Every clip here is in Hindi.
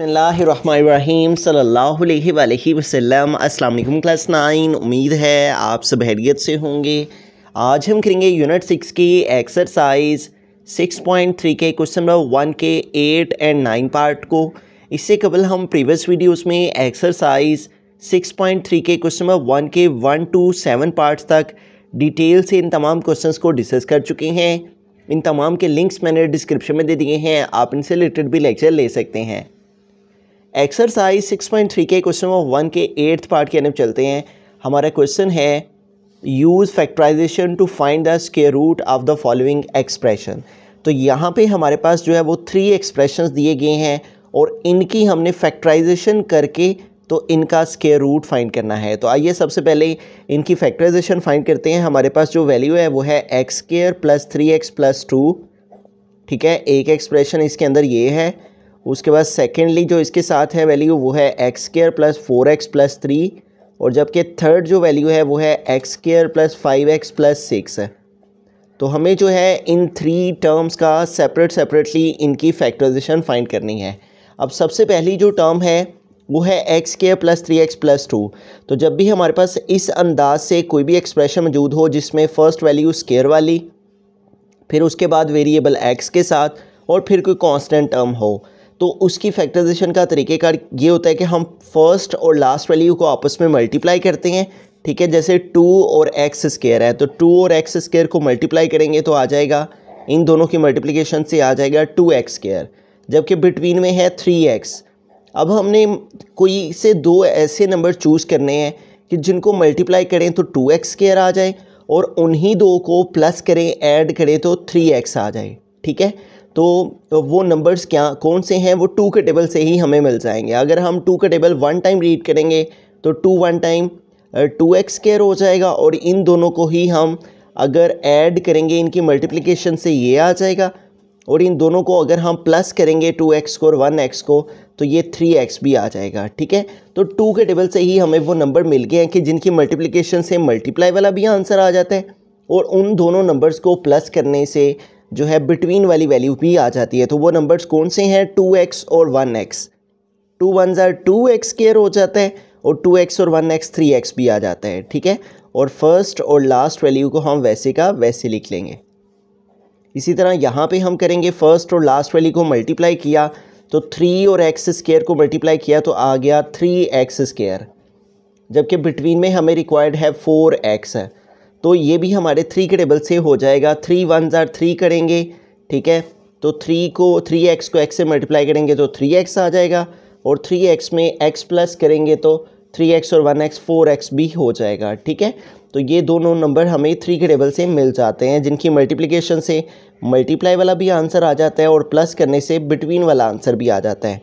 बसमीम सल्लल्लाहु अलैहि क्लास नाइन उम्मीद है आप सब हैरियत से होंगे आज हम करेंगे यूनिट सिक्स की एक्सरसाइज सिक्स पॉइंट थ्री के क्वेश्चन नंबर वन के एट एंड नाइन पार्ट को इससे कबल हम प्रीवियस वीडियोस में एक्सरसाइज सिक्स पॉइंट थ्री के क्वेश्चन नंबर वन के वन टू सेवन पार्ट्स तक डिटेल से इन तमाम क्वेश्चंस को डिस्कस कर चुके हैं इन तमाम के लिंक्स मैंने डिस्क्रिप्शन में दे दिए हैं आप इनसे रिलेटेड भी लेक्चर ले सकते हैं एक्सरसाइज 6.3 के क्वेश्चन नंबर वन के एट्थ पार्ट के अंदर चलते हैं हमारा क्वेश्चन है use factorization to find the square root of the following expression तो यहाँ पे हमारे पास जो है वो थ्री एक्सप्रेशन दिए गए हैं और इनकी हमने फैक्टराइजेशन करके तो इनका स्केयर रूट फाइंड करना है तो आइए सबसे पहले इनकी फैक्टराइजेशन फाइंड करते हैं हमारे पास जो वैल्यू है वो है x square plus three x plus two ठीक है एक एक्सप्रेशन इसके अंदर ये है उसके बाद सेकेंडली जो इसके साथ है वैल्यू वो है x square plus four x plus three और जबकि थर्ड जो वैल्यू है वो है x square plus five x plus six है तो हमें जो है इन थ्री टर्म्स का सेपरेट सेपरेटली इनकी फैक्टराइजेशन फाइंड करनी है अब सबसे पहली जो टर्म है वो है x square plus three x plus two तो जब भी हमारे पास इस अंदाज से कोई भी एक्सप्रेशन मौजूद हो जिसमें फ़र्स्ट वैल्यू स्केयर वाली फिर उसके बाद वेरिएबल एक्स के साथ और फिर कोई कांस्टेंट टर्म हो तो उसकी फैक्टराइजेशन का तरीक़ेकार ये होता है कि हम फर्स्ट और लास्ट वैल्यू को आपस में मल्टीप्लाई करते हैं ठीक है जैसे टू और एक्स स्केयर है तो टू और एक्स स्केयर को मल्टीप्लाई करेंगे तो आ जाएगा इन दोनों की मल्टीप्लीकेशन से आ जाएगा टू एक्स स्केयर जबकि बिटवीन में है थ्री एक्स अब हमने कोई से दो ऐसे नंबर चूज़ करने हैं कि जिनको मल्टीप्लाई करें तो टू एक्स स्केयर आ जाए और उन्हीं दो को प्लस करें ऐड करें तो थ्री एक्स आ जाए ठीक है तो वो नंबर्स क्या कौन से हैं वो टू के टेबल से ही हमें मिल जाएंगे अगर हम टू का टेबल वन टाइम रीड करेंगे तो two one time two x square हो जाएगा और इन दोनों को ही हम अगर ऐड करेंगे इनकी मल्टीप्लिकेशन से ये आ जाएगा और इन दोनों को अगर हम प्लस करेंगे टू एक्स को और वन एक्स को तो ये थ्री एक्स भी आ जाएगा ठीक है तो टू के टेबल से ही हमें वो नंबर मिल गए हैं कि जिनकी मल्टीप्लिकेशन से मल्टीप्लाई वाला भी आंसर आ जाता है और उन दोनों नंबर्स को प्लस करने से जो है बिटवीन वाली वैल्यू भी आ जाती है तो वो नंबर्स कौन से हैं टू एक्स और वन एक्स टू वन ज़ार टू एक्स केयर हो जाता है और टू एक्स और वन एक्स थ्री एक्स भी आ जाता है ठीक है और फर्स्ट और लास्ट वैल्यू को हम वैसे का वैसे लिख लेंगे इसी तरह यहाँ पे हम करेंगे फर्स्ट और लास्ट वैल्यू को मल्टीप्लाई किया तो थ्री और एक्स स्केयर को मल्टीप्लाई किया तो आ गया थ्री एक्स स्केयर जबकि बिटवीन में हमें रिक्वायर्ड है फोर एक्स है तो ये भी हमारे थ्री के टेबल से हो जाएगा थ्री वन ज़ार थ्री करेंगे ठीक है तो थ्री को थ्री एक्स को एक्स से मल्टीप्लाई करेंगे तो थ्री एक्स आ जाएगा और थ्री एक्स में एक्स प्लस करेंगे तो थ्री एक्स और वन एक्स फोर एक्स भी हो जाएगा ठीक है तो ये दोनों नंबर हमें थ्री के टेबल से मिल जाते हैं जिनकी मल्टीप्लीकेशन से मल्टीप्लाई वाला भी आंसर आ जाता है और प्लस करने से बिटवीन वाला आंसर भी आ जाता है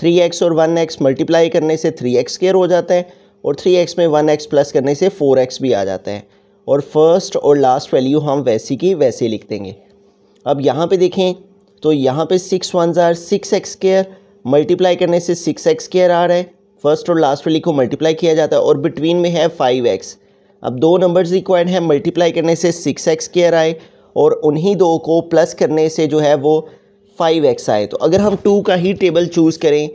थ्री एक्स और वन एक्स मल्टीप्लाई करने से थ्री एक्स केयर हो जाता है और थ्री एक्स में वन एक्स प्लस करने से फ़ोर एक्स भी आ जाता है और फर्स्ट और लास्ट वैल्यू हम वैसी की वैसे लिख देंगे अब यहाँ पे देखें तो यहाँ पे सिक्स वन ज़ार सिक्स एक्स केयर मल्टीप्लाई करने से सिक्स एक्स केयर आ रहा है फर्स्ट और लास्ट वैल्यू को मल्टीप्लाई किया जाता है और बिटवीन में है फाइव एक्स अब दो नंबर्स रिक्वायर्ड हैं मल्टीप्लाई करने से सिक्स एक्स केयर आए और उन्हीं दो को प्लस करने से जो है वो फाइव एक्स आए तो अगर हम टू का ही टेबल चूज़ करें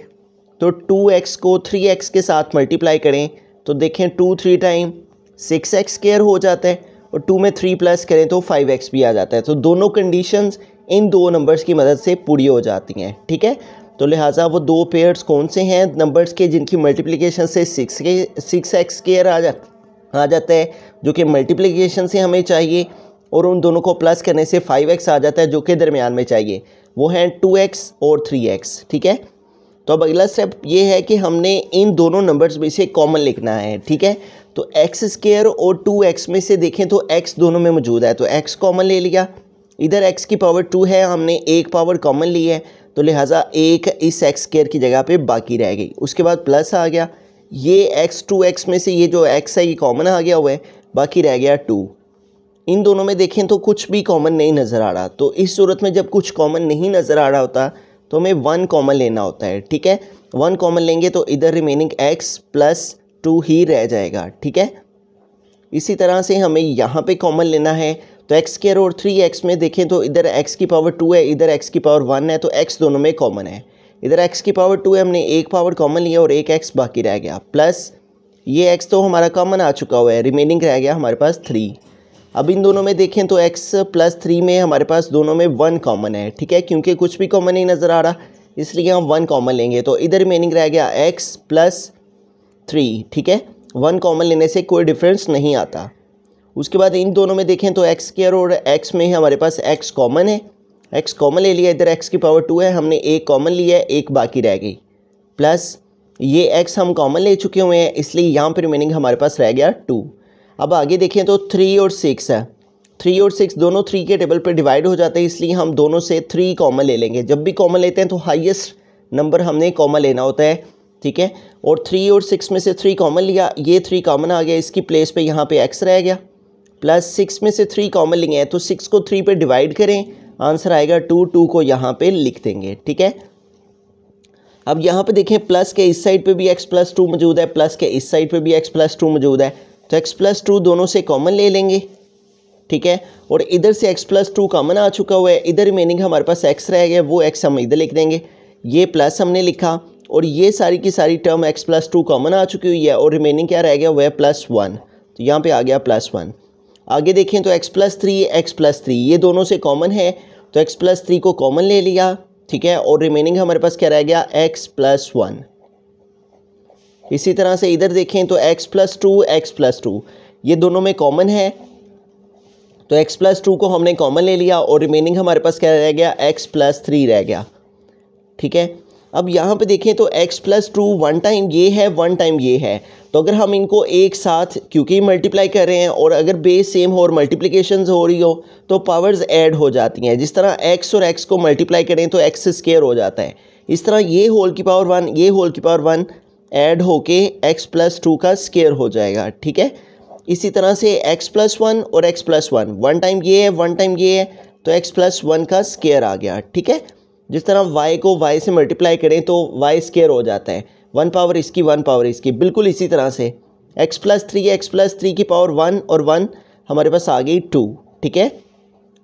तो टू एक्स को थ्री एक्स के साथ मल्टीप्लाई करें तो देखें two three time six x square हो जाता है और टू में थ्री प्लस करें तो फाइव एक्स भी आ जाता है तो दोनों कंडीशंस इन दो नंबर्स की मदद से पूरी हो जाती हैं ठीक है तो लिहाजा वो दो पेयर्स कौन से हैं नंबर्स के जिनकी मल्टीप्लीकेशन से सिक्स के सिक्स एक्स स्केयर आ जा आ जाता है जो कि मल्टीप्लीकेशन से हमें चाहिए और उन दोनों को प्लस करने से फाइव एक्स आ जाता है जो कि दरमियान में चाहिए वो हैं टू एक्स और थ्री एक्स ठीक है तो अब अगला स्टेप ये है कि हमने इन दोनों नंबर्स में से कॉमन लिखना है ठीक है तो एक्स स्केयर और टू एक्स में से देखें तो एक्स दोनों में मौजूद है तो एक्स कॉमन ले लिया इधर एक्स की पावर टू है हमने एक पावर कॉमन ली है तो लिहाजा एक इस एक्स स्केयर की जगह पे बाकी रह गई उसके बाद प्लस आ गया ये एक्स टू एक्स में से ये जो एक्स है ये कॉमन आ गया हुआ है बाकी रह गया टू इन दोनों में देखें तो कुछ भी कॉमन नहीं नज़र आ रहा तो इस सूरत में जब कुछ कॉमन नहीं नज़र आ रहा होता तो हमें वन कॉमन लेना होता है ठीक है वन कॉमन लेंगे तो इधर रिमेनिंग एक्स प्लस टू ही रह जाएगा ठीक है इसी तरह से हमें यहाँ पे कॉमन लेना है तो एक्स केयर और थ्री एक्स में देखें तो इधर एक्स की पावर टू है इधर एक्स की पावर वन है तो एक्स दोनों में कॉमन है इधर एक्स की पावर टू है हमने एक पावर कॉमन लिया और एक एक्स बाकी रह गया प्लस ये एक्स तो हमारा कॉमन आ चुका हुआ है रिमेनिंग रह गया हमारे पास थ्री अब इन दोनों में देखें तो x प्लस थ्री में हमारे पास दोनों में वन कॉमन है ठीक है क्योंकि कुछ भी कॉमन नहीं नज़र आ रहा इसलिए हम वन कॉमन लेंगे तो इधर मीनिंग रह गया x प्लस थ्री ठीक है वन कॉमन लेने से कोई डिफरेंस नहीं आता उसके बाद इन दोनों में देखें तो एक्स केयर और एक्स में हमारे पास एक्स कॉमन है एक्स कॉमन ले लिया इधर एक्स की पावर टू है हमने एक कॉमन लिया है एक बाकी रह गई प्लस ये एक्स हम कॉमन ले चुके हुए हैं इसलिए यहाँ पर रिमेनिंग हमारे पास रह गया टू अब आगे देखें तो थ्री और सिक्स है थ्री और सिक्स दोनों थ्री के टेबल पर डिवाइड हो जाते हैं इसलिए हम दोनों से थ्री कॉमन ले लेंगे जब भी कॉमन लेते हैं तो हाइएस्ट नंबर हमने कॉमन लेना होता है ठीक है और थ्री और सिक्स में से थ्री कॉमन लिया ये थ्री कॉमन आ गया इसकी प्लेस पे यहाँ पे एक्स रह गया प्लस सिक्स में से थ्री कॉमन लिए हैं तो सिक्स को थ्री पे डिवाइड करें आंसर आएगा टू टू को यहाँ पे लिख देंगे ठीक है अब यहाँ पे देखें प्लस के इस साइड पे भी एक्स प्लस टू मौजूद है प्लस के इस साइड पे भी एक्स प्लस टू मौजूद है तो एक्स प्लस टू दोनों से कॉमन ले लेंगे ठीक है और इधर से एक्स प्लस टू कॉमन आ चुका हुआ है इधर रिमेनिंग हमारे पास एक्स रह गया वो एक्स हम इधर लिख देंगे ये प्लस हमने लिखा और ये सारी की सारी term x plus two common आ चुकी हुई है और रिमेनिंग क्या रह गया वह प्लस वन तो यहाँ पे आ गया प्लस वन आगे देखें तो x plus three x plus three ये दोनों से कॉमन है तो एक्स प्लस थ्री को कॉमन ले लिया ठीक है और रिमेनिंग हमारे पास क्या रह गया एक्स प्लस वन इसी तरह से इधर देखें तो x plus two x plus two ये दोनों में कॉमन है तो x प्लस टू को हमने कॉमन ले लिया और रिमेनिंग हमारे पास क्या रह गया x प्लस थ्री रह गया ठीक है अब यहाँ पे देखें तो x plus two one time ये है वन टाइम ये है तो अगर हम इनको एक साथ क्योंकि मल्टीप्लाई कर रहे हैं और अगर बेस सेम हो और मल्टीप्लीकेशन हो रही हो तो पावर्स ऐड हो जाती हैं जिस तरह x और x को मल्टीप्लाई करें तो एक्स स्केयर हो जाता है इस तरह ये होल की पावर वन ये होल की पावर वन ऐड होके x प्लस टू का स्केयर हो जाएगा ठीक है इसी तरह से x प्लस वन और x plus one one time ये है वन टाइम ये है तो x प्लस वन का स्केयर आ गया ठीक है जिस तरह y को y से मल्टीप्लाई करें तो y स्केयर हो जाता है वन पावर इसकी वन पावर इसकी बिल्कुल इसी तरह से x plus three x plus three की पावर वन और वन हमारे पास आ गई टू ठीक है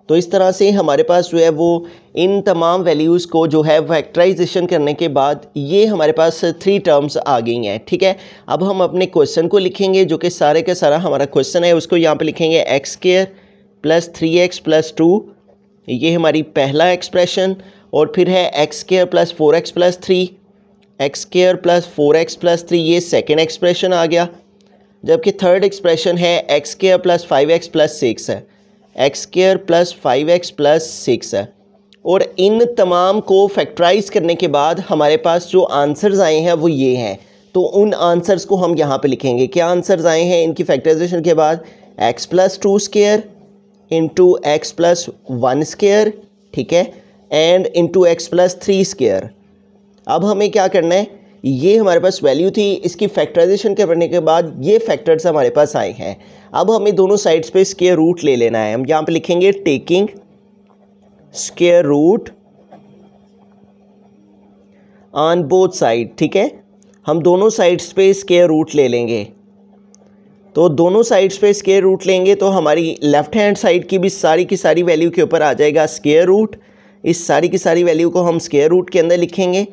तो इस तरह से हमारे पास जो है वो इन तमाम वैल्यूज़ को जो है फैक्टराइजेशन करने के बाद ये हमारे पास थ्री टर्म्स आ गई हैं ठीक है अब हम अपने क्वेश्चन को लिखेंगे जो कि सारे का सारा हमारा क्वेश्चन है उसको यहाँ पे लिखेंगे x square plus three x plus two ये हमारी पहला एक्सप्रेशन और फिर है x square plus four x plus three x square plus four x plus three ये सेकेंड एक्सप्रेशन आ गया जबकि थर्ड एक्सप्रेशन है x square plus five x plus six है x square plus five x plus six है और इन तमाम को फैक्टराइज करने के बाद हमारे पास जो आंसर्स आए हैं वो ये हैं तो उन आंसर्स को हम यहाँ पे लिखेंगे क्या आंसर्स आए हैं इनकी फैक्टराइजेशन के बाद x plus two square into x plus one square ठीक है and into x plus three square अब हमें क्या करना है ये हमारे पास वैल्यू थी इसकी फैक्टराइजेशन करने के बाद ये फैक्टर्स हमारे पास आए हैं अब हमें दोनों साइड्स पे स्केयर रूट ले लेना है हम यहाँ पे लिखेंगे taking square root on both side ठीक है हम दोनों साइड्स पे स्केयर रूट ले लेंगे तो दोनों साइड्स पे स्केयर रूट लेंगे तो हमारी लेफ़्ट हैंड साइड की भी सारी की सारी वैल्यू के ऊपर आ जाएगा स्केयर रूट इस सारी की सारी वैल्यू को हम स्केयर रूट के अंदर लिखेंगे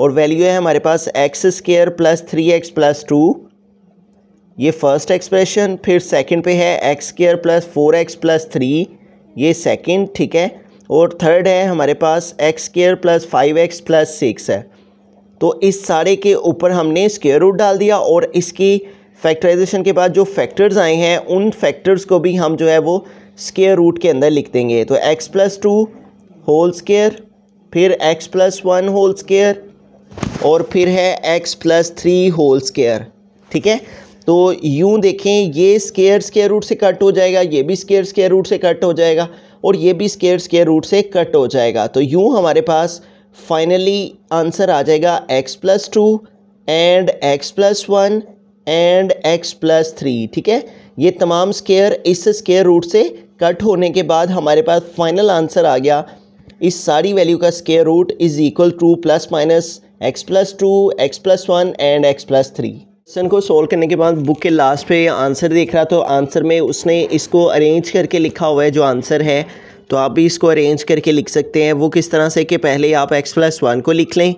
और वैल्यू है हमारे पास x square plus three x plus two ये फर्स्ट एक्सप्रेशन फिर सेकंड पे है x square plus four x plus three ये सेकंड ठीक है और थर्ड है हमारे पास x square plus five x plus six है तो इस सारे के ऊपर हमने स्केयर रूट डाल दिया और इसकी फैक्टराइजेशन के बाद जो फैक्टर्स आए हैं उन फैक्टर्स को भी हम जो है वो स्केयर रूट के अंदर लिख देंगे तो x plus two whole square फिर x plus one whole square और फिर है x plus three whole square ठीक है तो यूँ देखें ये स्केयर स्केयर रूट से कट हो जाएगा ये भी स्केयर स्केयर रूट से कट हो जाएगा और ये भी स्केयर स्केयर रूट से कट हो जाएगा तो यूँ हमारे पास फाइनली आंसर आ जाएगा x plus two and x plus one and x plus three ठीक है ये तमाम स्केयर इस स्केयर रूट से कट होने के बाद हमारे पास फाइनल आंसर आ गया इस सारी वैल्यू का square root is equal to plus minus x plus two x plus one and x plus three question को सोल्व करने के बाद बुक के लास्ट पे आंसर देख रहा तो आंसर में उसने इसको अरेंज करके लिखा हुआ है जो आंसर है तो आप भी इसको अरेंज करके लिख सकते हैं वो किस तरह से कि पहले आप x प्लस वन को लिख लें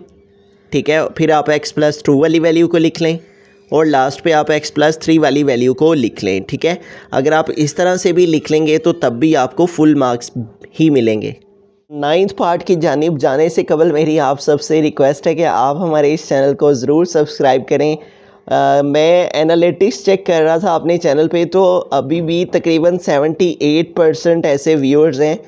ठीक है फिर आप x प्लस टू वाली वैल्यू को लिख लें और लास्ट पे आप x प्लस थ्री वाली वैल्यू को लिख लें ठीक है अगर आप इस तरह से भी लिख लेंगे तो तब भी आपको फुल मार्क्स ही मिलेंगे नाइन्थ पार्ट की जानब जाने से कबल मेरी आप सबसे रिक्वेस्ट है कि आप हमारे इस चैनल को ज़रूर सब्सक्राइब करें मैं एनालिटिक्स चेक कर रहा था अपने चैनल पे तो अभी भी तकरीबन 78 परसेंट ऐसे व्यूअर्स हैं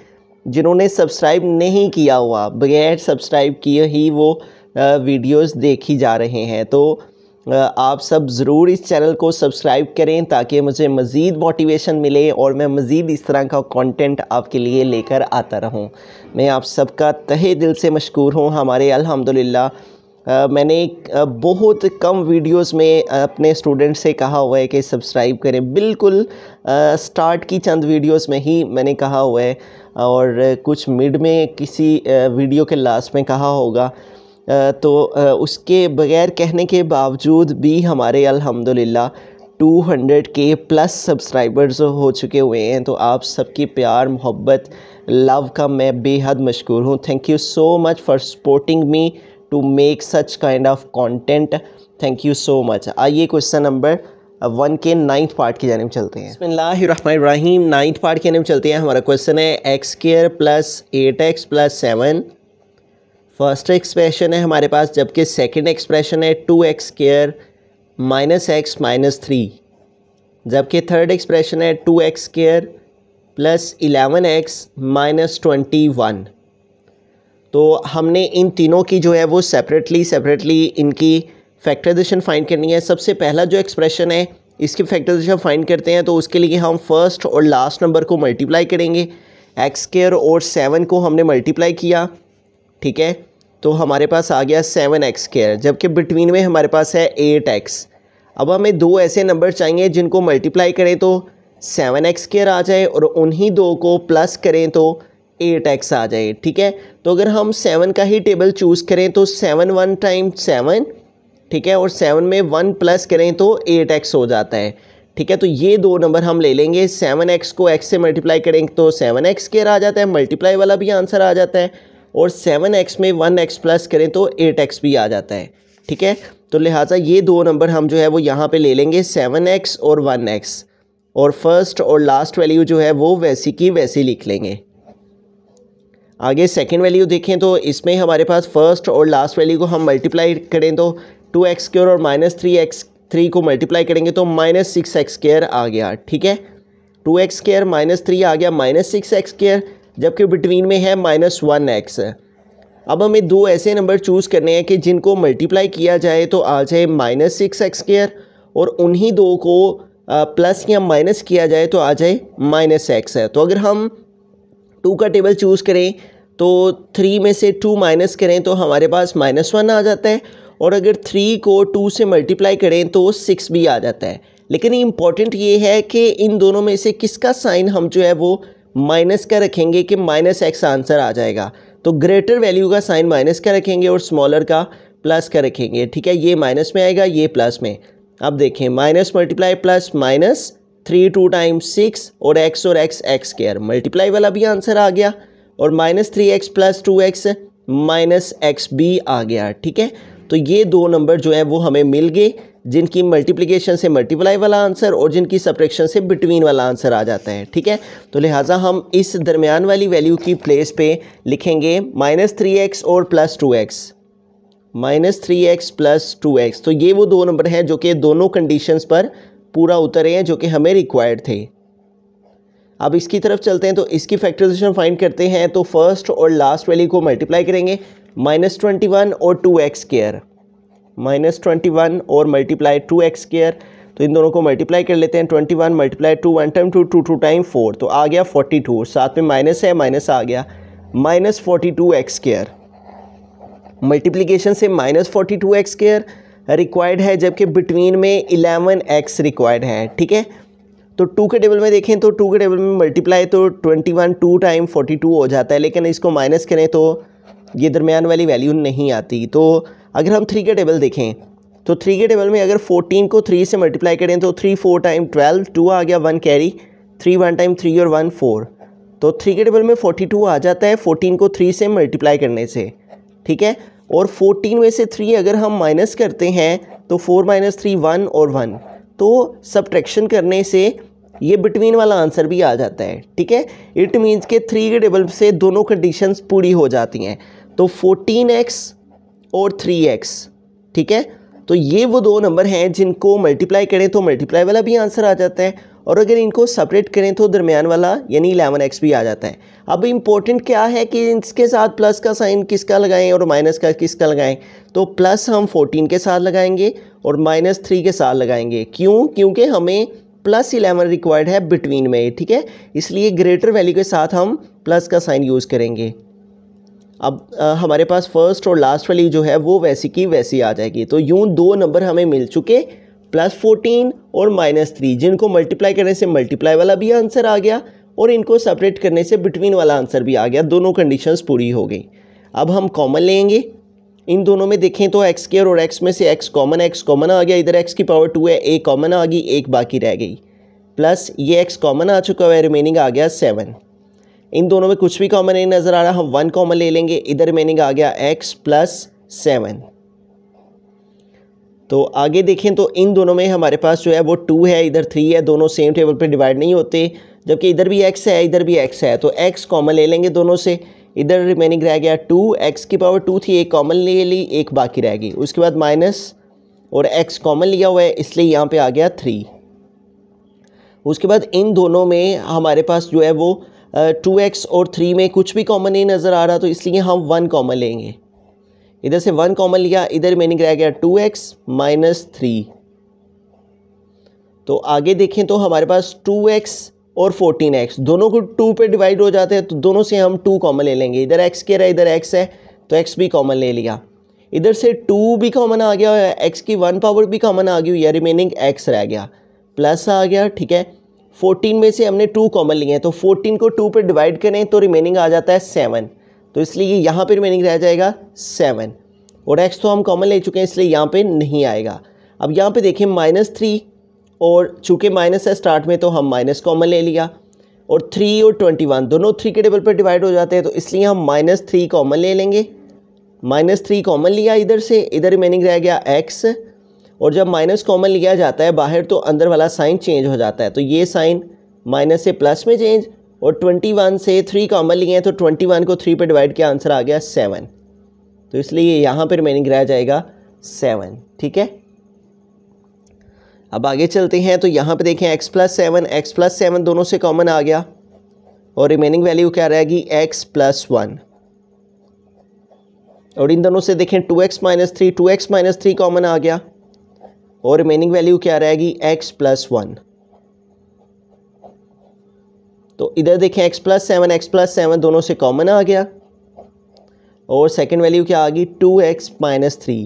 जिन्होंने सब्सक्राइब नहीं किया हुआ बगैर सब्सक्राइब किए ही वो वीडियोस देखी जा रहे हैं तो आप सब ज़रूर इस चैनल को सब्सक्राइब करें ताकि मुझे मज़ीद मोटिवेशन मिले और मैं मज़ीद इस तरह का कंटेंट आपके लिए लेकर आता रहूं मैं आप सबका तहे दिल से मशहूर हूं हमारे अल्हम्दुलिल्लाह मैंने बहुत कम वीडियोस में अपने स्टूडेंट से कहा हुआ है कि सब्सक्राइब करें बिल्कुल स्टार्ट की चंद वीडियोस में ही मैंने कहा हुआ है और कुछ मिड में किसी वीडियो के लास्ट में कहा होगा तो उसके बगैर कहने के बावजूद भी हमारे अल्हम्दुलिल्लाह 200 के प्लस सब्सक्राइबर्स हो चुके हुए हैं तो आप सबकी प्यार मोहब्बत लव का मैं बेहद मशहूर हूँ thank you so much for supporting me to make such kind of content thank you so much आइए क्वेश्चन नंबर वन के नाइन्थ पार्ट की जानब चलते हैं रहीम नाइन्थ पार्ट की जानब चलते हैं हमारा क्वेश्चन है x square plus eight x plus seven first expression है हमारे पास जबकि सेकेंड एक्सप्रेशन है two x square minus x minus three जबकि थर्ड एक्सप्रेशन है two x square plus eleven x minus twenty one तो हमने इन तीनों की जो है वो सेपरेटली सेपरेटली इनकी फैक्टराइजेशन फाइंड करनी है सबसे पहला जो एक्सप्रेशन है इसकी फैक्टराइजेशन फाइंड करते हैं तो उसके लिए हम फर्स्ट और लास्ट नंबर को मल्टीप्लाई करेंगे एक्स केयर और सेवन को हमने मल्टीप्लाई किया ठीक है तो हमारे पास आ गया सेवन एक्स केयर जबकि बिटवीन में हमारे पास है एट एक्स अब हमें दो ऐसे नंबर चाहिए जिनको मल्टीप्लाई करें तो सेवन एक्स केयर आ जाए और उन्हीं दो को प्लस करें तो एट एक्स आ जाए ठीक है तो अगर हम सेवन का ही टेबल चूज़ करें तो सेवन वन टाइम सेवन ठीक है और सेवन में वन प्लस करें तो एट एक्स हो जाता है ठीक है तो ये दो नंबर हम ले लेंगे सेवन एक्स को एक्स से मल्टीप्लाई करेंगे तो सेवन एक्स केयर आ जाता है मल्टीप्लाई वाला भी आंसर आ जाता है और सेवन एक्स में वन एक्स प्लस करें तो एट एक्स भी आ जाता है ठीक है तो लिहाजा ये दो नंबर हम जो है वो यहाँ पे ले लेंगे सेवन एक्स और वन एक्स और फर्स्ट और लास्ट वैल्यू जो है वो वैसी की वैसी लिख लेंगे आगे सेकेंड वैल्यू देखें तो इसमें हमारे पास फर्स्ट और लास्ट वैल्यू को हम मल्टीप्लाई करें तो टू एक्स स्क्योर और माइनस थ्री एक्स थ्री को मल्टीप्लाई करेंगे तो माइनस सिक्स एक्स स्केयर आ गया ठीक है two x square minus three आ गया माइनस सिक्स एक्स स्केयर जबकि बिटवीन में है माइनस वन एक्स अब हमें दो ऐसे नंबर चूज़ करने हैं कि जिनको मल्टीप्लाई किया जाए तो आ जाए माइनस सिक्स एक्स स्केयर और उन्हीं दो को प्लस या माइनस किया जाए तो आ जाए माइनस एक्स है तो अगर हम टू का टेबल चूज़ करें तो थ्री में से टू माइनस करें तो हमारे पास माइनस वन आ जाता है और अगर थ्री को टू से मल्टीप्लाई करें तो सिक्स भी आ जाता है लेकिन इम्पॉर्टेंट ये है कि इन दोनों में से किसका साइन हम जो है वो माइनस का रखेंगे कि माइनस एक्स आंसर आ जाएगा तो ग्रेटर वैल्यू का साइन माइनस का रखेंगे और स्मॉलर का प्लस का रखेंगे ठीक है ये माइनस में आएगा ये प्लस में अब देखें minus multiply plus minus three two times six और एक्स और एक्स एक्स केयर मल्टीप्लाई वाला भी आंसर आ गया और minus three x plus two x minus x बी आ गया ठीक है तो ये दो नंबर जो है वो हमें मिल गए जिनकी मल्टीप्लिकेशन से मल्टीप्लाई वाला आंसर और जिनकी सप्रेक्शन से बिटवीन वाला आंसर आ जाता है ठीक है तो लिहाजा हम इस दरमियान वाली वैल्यू की प्लेस पे लिखेंगे माइनस थ्री एक्स और plus two x minus three x plus two x तो ये वो दो नंबर हैं जो कि दोनों कंडीशंस पर पूरा उतरे हैं जो कि हमें रिक्वायर्ड थे अब इसकी तरफ चलते हैं तो इसकी फैक्टराइजेशन फाइंड करते हैं तो फर्स्ट और लास्ट वैल्यू को मल्टीप्लाई करेंगे माइनस ट्वेंटी वन और two x square minus twenty one और मल्टीप्लाई टू एक्स केयर तो इन दोनों को मल्टीप्लाई कर लेते हैं twenty one multiply two one time two two two time four तो आ गया फोर्टी टू साथ में माइनस है माइनस आ गया minus forty two x square multiplication से minus forty two x square required है जबकि बिटवीन में इलेवन एक्स रिक्वायर्ड है ठीक है तो टू के टेबल में देखें तो टू के टेबल में मल्टीप्लाई तो twenty one two time forty two हो जाता है लेकिन इसको माइनस करें तो ये दरमियान वाली वैल्यू नहीं आती तो अगर हम थ्री के टेबल देखें तो थ्री के टेबल में अगर फोर्टीन को थ्री से मल्टीप्लाई करें तो three four time twelve two आ गया one carry three one time three और वन फोर तो थ्री के टेबल में फोर्टी टू आ जाता है फोर्टीन को थ्री से मल्टीप्लाई करने से ठीक है और फोर्टीन में से थ्री अगर हम माइनस करते हैं तो फोर माइनस थ्री वन और वन तो सब्ट्रैक्शन करने से ये बिटवीन वाला आंसर भी आ जाता है ठीक है इट मीन्स के थ्री के टेबल से दोनों कंडीशंस पूरी हो जाती हैं तो फोर्टीन एक्स और थ्री एक्स ठीक है तो ये वो दो नंबर हैं जिनको मल्टीप्लाई करें तो मल्टीप्लाई वाला भी आंसर आ जाता है और अगर इनको सेपरेट करें तो दरमियान वाला यानी इलेवन एक्स भी आ जाता है अब इम्पोर्टेंट क्या है कि इसके साथ प्लस का साइन किसका लगाएं और माइनस का किसका लगाएं तो प्लस हम 14 के साथ लगाएंगे और माइनस थ्री के साथ लगाएंगे क्यों क्योंकि हमें प्लस इलेवन रिक्वायर्ड है बिटवीन में ठीक है इसलिए ग्रेटर वैल्यू के साथ हम प्लस का साइन यूज़ करेंगे अब आ, हमारे पास फर्स्ट और लास्ट वाली जो है वो वैसी की वैसी आ जाएगी तो यूँ दो नंबर हमें मिल चुके प्लस फोर्टीन और माइनस थ्री जिनको मल्टीप्लाई करने से मल्टीप्लाई वाला भी आंसर आ गया और इनको सेपरेट करने से बिटवीन वाला आंसर भी आ गया दोनों कंडीशंस पूरी हो गई अब हम कॉमन लेंगे इन दोनों में देखें तो एक्स केयर और एक्स में से एक्स कॉमन एक्स कॉमन आ गया इधर एक्स की पावर टू है ए कॉमन आ गई एक बाकी रह गई प्लस ये एक्स कॉमन आ चुका है रिमेनिंग आ गया सेवन इन दोनों में कुछ भी कॉमन नहीं नज़र आ रहा हम वन कॉमन ले लेंगे इधर रिमेनिंग आ गया एक्स प्लस सेवन तो आगे देखें तो इन दोनों में हमारे पास जो है वो टू है इधर थ्री है दोनों सेम टेबल पर डिवाइड नहीं होते जबकि इधर भी एक्स है इधर भी एक्स है तो एक्स कॉमन ले लेंगे दोनों से इधर रिमेनिंग रह गया टू एक्स की पावर टू थी एक कॉमन ले ली एक बाकी रह गई उसके बाद माइनस और एक्स कॉमन लिया हुआ है इसलिए यहाँ पे आ गया थ्री उसके बाद इन दोनों में हमारे पास जो है वो टू एक्स और थ्री में कुछ भी कॉमन नहीं नज़र आ रहा तो इसलिए हम वन कॉमन लेंगे इधर से वन कॉमन लिया इधर रिमेनिंग रह गया टू एक्स माइनस थ्री तो आगे देखें तो हमारे पास टू एक्स और 14x दोनों को टू पे डिवाइड हो जाते हैं तो दोनों से हम टू कॉमन ले लेंगे इधर एक्स के रहा इधर एक्स है तो एक्स भी कॉमन ले लिया इधर से टू भी कॉमन आ गया एक्स की वन पावर भी कॉमन आ गई या रिमेनिंग एक्स रह गया प्लस आ गया ठीक है फोर्टीन में से हमने टू कॉमन लिए हैं तो फोर्टीन को टू पर डिवाइड करें तो रिमेनिंग आ जाता है सेवन तो इसलिए यहाँ पर रिमेनिंग रह जाएगा सेवन और एक्स तो हम कॉमन ले चुके हैं इसलिए यहाँ पर नहीं आएगा अब यहाँ पर देखें माइनस थ्री और चूँकि माइनस है स्टार्ट में तो हम माइनस कॉमन ले लिया और थ्री और ट्वेंटी वन दोनों थ्री के टेबल पर डिवाइड हो जाते हैं तो इसलिए हम माइनस थ्री कॉमन ले लेंगे माइनस थ्री कॉमन लिया इधर से इधर रिमेनिंग रह गया एक्स और जब माइनस कॉमन लिया जाता है बाहर तो अंदर वाला साइन चेंज हो जाता है तो ये साइन माइनस से प्लस में चेंज और ट्वेंटी वन से थ्री कॉमन लिए हैं तो ट्वेंटी वन को थ्री पर डिवाइड किया आंसर आ गया सेवन तो इसलिए यहाँ पर रिमेनिंग रह जाएगा सेवन ठीक है अब आगे चलते हैं तो यहाँ पे देखें x plus seven x plus seven दोनों से कॉमन आ गया और रिमेनिंग वैल्यू क्या रहेगी x प्लस वन और इन दोनों से देखें two x minus three two x minus three common आ गया और रिमेनिंग वैल्यू क्या रहेगी x प्लस वन तो इधर देखें x plus seven x plus seven दोनों से कॉमन आ गया और सेकेंड वैल्यू क्या आ गई टू एक्स माइनस थ्री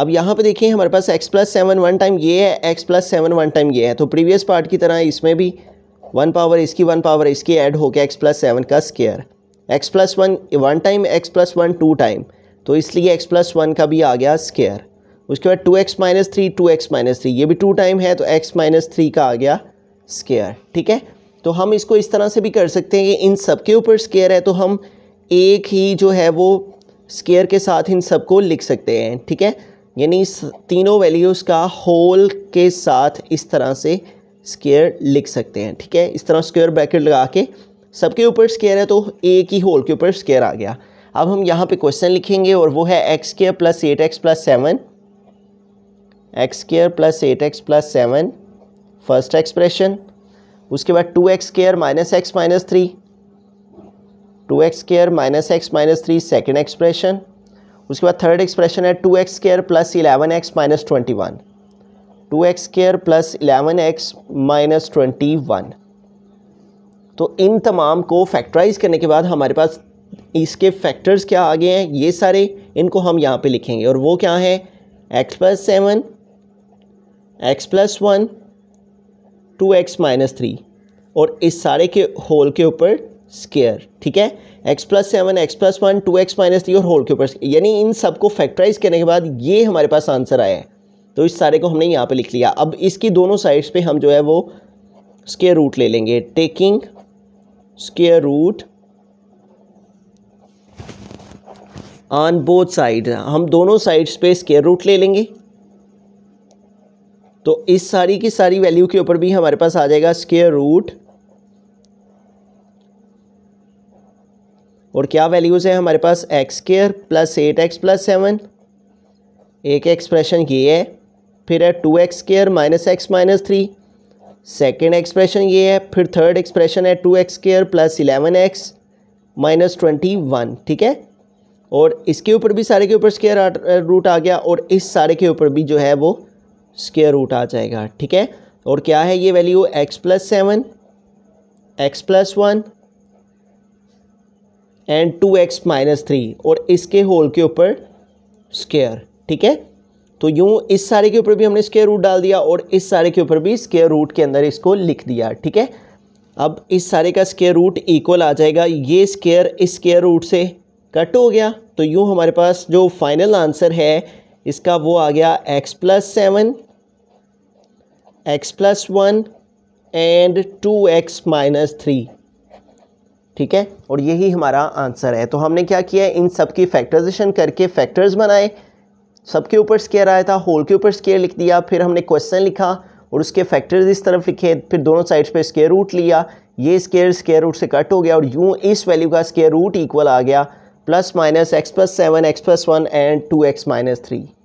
अब यहाँ पे देखिए हमारे पास x plus seven one time ये है x plus seven one time ये है तो प्रीवियस पार्ट की तरह इसमें भी वन पावर इसकी वन पावर इसकी ऐड गया एक्स प्लस सेवन का square x plus one one time x plus one two time तो इसलिए एक्स प्लस वन का भी आ गया स्केयर उसके बाद two x minus three two x minus three ये भी टू टाइम है तो एक्स माइनस थ्री का आ गया स्केयर ठीक है तो हम इसको इस तरह से भी कर सकते हैं कि इन सब के ऊपर स्केयर है तो हम एक ही जो है वो स्केयर के साथ इन सबको लिख सकते हैं ठीक है यानी इस तीनों वैल्यूज़ का होल के साथ इस तरह से स्केयर लिख सकते हैं ठीक है इस तरह स्क्वेयर ब्रैकेट लगा के सबके ऊपर स्केयर है तो एक ही होल के ऊपर स्केयर आ गया अब हम यहाँ पे क्वेश्चन लिखेंगे और वो है x square plus eight x plus seven x square plus eight x plus seven first expression उसके बाद two x square minus x minus three two x square minus x minus three second expression उसके बाद थर्ड एक्सप्रेशन है two x square plus eleven x minus twenty one two x square plus eleven x minus twenty one तो इन तमाम को फैक्टराइज करने के बाद हमारे पास इसके फैक्टर्स क्या आ गए हैं ये सारे इनको हम यहाँ पे लिखेंगे और वो क्या है x plus seven x plus one two x minus three और इस सारे के होल के ऊपर स्केयर ठीक है x plus seven x plus one two x minus three और होल के ऊपर यानी इन सबको फैक्टराइज करने के बाद ये हमारे पास आंसर आया है तो इस सारे को हमने यहाँ पे लिख लिया अब इसकी दोनों साइड्स पे हम जो है वो स्केयर रूट ले लेंगे taking square root on both side हम दोनों साइड्स पे स्केयर रूट ले लेंगे तो इस सारी की सारी वैल्यू के ऊपर भी हमारे पास आ जाएगा स्केयर रूट और क्या वैल्यूज़ है हमारे पास x square plus eight x plus seven एक एक्सप्रेशन ये है फिर है two x square minus x minus three second expression ये है फिर थर्ड एक्सप्रेशन है two x square plus eleven x minus twenty one ठीक है और इसके ऊपर भी सारे के ऊपर स्केयर रूट आ गया और इस सारे के ऊपर भी जो है वो स्केयर रूट आ जाएगा ठीक है और क्या है ये value x plus seven x plus one and two x minus three और इसके होल के ऊपर स्केयर ठीक है तो यूँ इस सारे के ऊपर भी हमने स्केयर रूट डाल दिया और इस सारे के ऊपर भी स्केयर रूट के अंदर इसको लिख दिया ठीक है अब इस सारे का स्केयर रूट इक्वल आ जाएगा ये स्केयर इस स्केयर रूट से कट हो गया तो यूँ हमारे पास जो फाइनल आंसर है इसका वो आ गया x plus seven x plus one and two x minus three ठीक है और यही हमारा आंसर है तो हमने क्या किया है इन सब की फैक्टराइजेशन करके फैक्टर्स बनाए सबके ऊपर स्केयर आया था होल के ऊपर स्केयर लिख दिया फिर हमने क्वेश्चन लिखा और उसके फैक्टर्स इस तरफ लिखे फिर दोनों साइड्स पे स्केयर रूट लिया ये स्केयर स्केयर रूट से कट हो गया और यूँ इस वैल्यू का स्केयर रूट इक्वल आ गया plus minus x plus seven x plus one and two x minus three